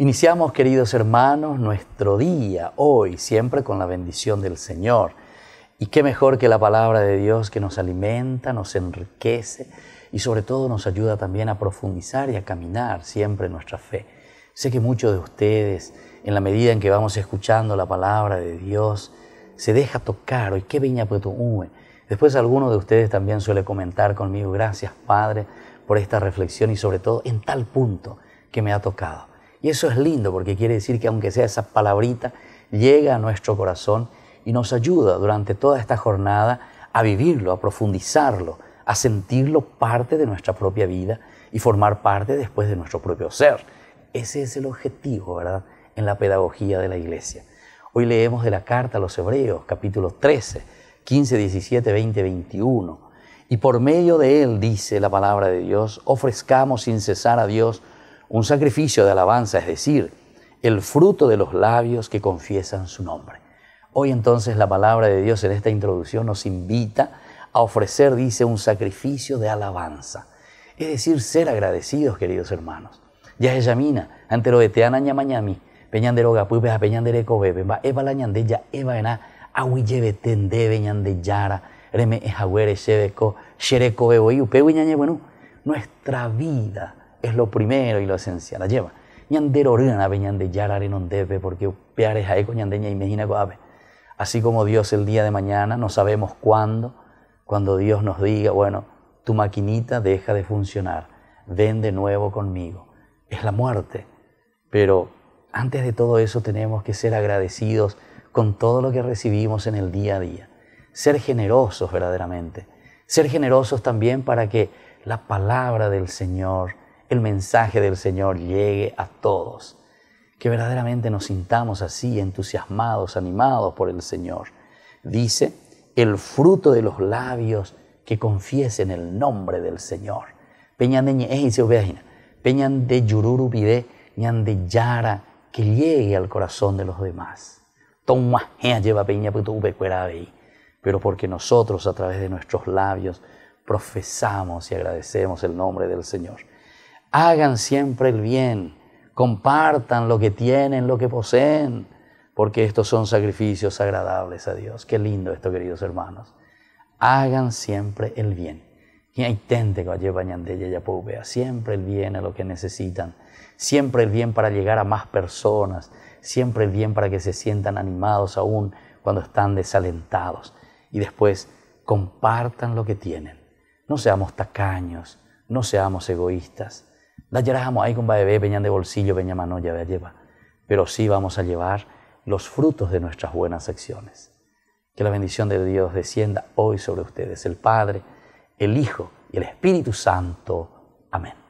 Iniciamos, queridos hermanos, nuestro día hoy, siempre con la bendición del Señor. Y qué mejor que la palabra de Dios que nos alimenta, nos enriquece y sobre todo nos ayuda también a profundizar y a caminar siempre en nuestra fe. Sé que muchos de ustedes, en la medida en que vamos escuchando la palabra de Dios, se deja tocar, hoy qué viña pues, Después alguno de ustedes también suele comentar conmigo, gracias Padre por esta reflexión y sobre todo en tal punto que me ha tocado. Y eso es lindo porque quiere decir que aunque sea esa palabrita, llega a nuestro corazón y nos ayuda durante toda esta jornada a vivirlo, a profundizarlo, a sentirlo parte de nuestra propia vida y formar parte después de nuestro propio ser. Ese es el objetivo, ¿verdad?, en la pedagogía de la iglesia. Hoy leemos de la carta a los Hebreos, capítulo 13, 15, 17, 20, 21. Y por medio de él, dice la palabra de Dios, ofrezcamos sin cesar a Dios un sacrificio de alabanza, es decir, el fruto de los labios que confiesan su nombre. Hoy entonces la palabra de Dios en esta introducción nos invita a ofrecer, dice, un sacrificio de alabanza. Es decir, ser agradecidos, queridos hermanos. Ya es yamina, antero eteana de peñandero gapupe, pues, peñandere de pues, va eva la ya eva ena, tende de yara reme ejaguere shebeco, shereco bebo y bueno Nuestra vida es lo primero y lo esencial. Lleva. Así como Dios el día de mañana, no sabemos cuándo, cuando Dios nos diga, bueno, tu maquinita deja de funcionar, ven de nuevo conmigo. Es la muerte. Pero antes de todo eso tenemos que ser agradecidos con todo lo que recibimos en el día a día. Ser generosos verdaderamente. Ser generosos también para que la palabra del Señor, el mensaje del Señor llegue a todos. Que verdaderamente nos sintamos así, entusiasmados, animados por el Señor. Dice, el fruto de los labios que confiesen el nombre del Señor. Peñan de yururu pide, ñan de yara, que llegue al corazón de los demás. lleva peña pues, Pero porque nosotros a través de nuestros labios profesamos y agradecemos el nombre del Señor hagan siempre el bien, compartan lo que tienen, lo que poseen, porque estos son sacrificios agradables a Dios. Qué lindo esto, queridos hermanos. Hagan siempre el bien. Y Siempre el bien a lo que necesitan, siempre el bien para llegar a más personas, siempre el bien para que se sientan animados aún cuando están desalentados. Y después compartan lo que tienen. No seamos tacaños, no seamos egoístas. La llevamos ahí con bebé, de bolsillo, peña mano, ya lleva. Pero sí vamos a llevar los frutos de nuestras buenas acciones. Que la bendición de Dios descienda hoy sobre ustedes, el Padre, el Hijo y el Espíritu Santo. Amén.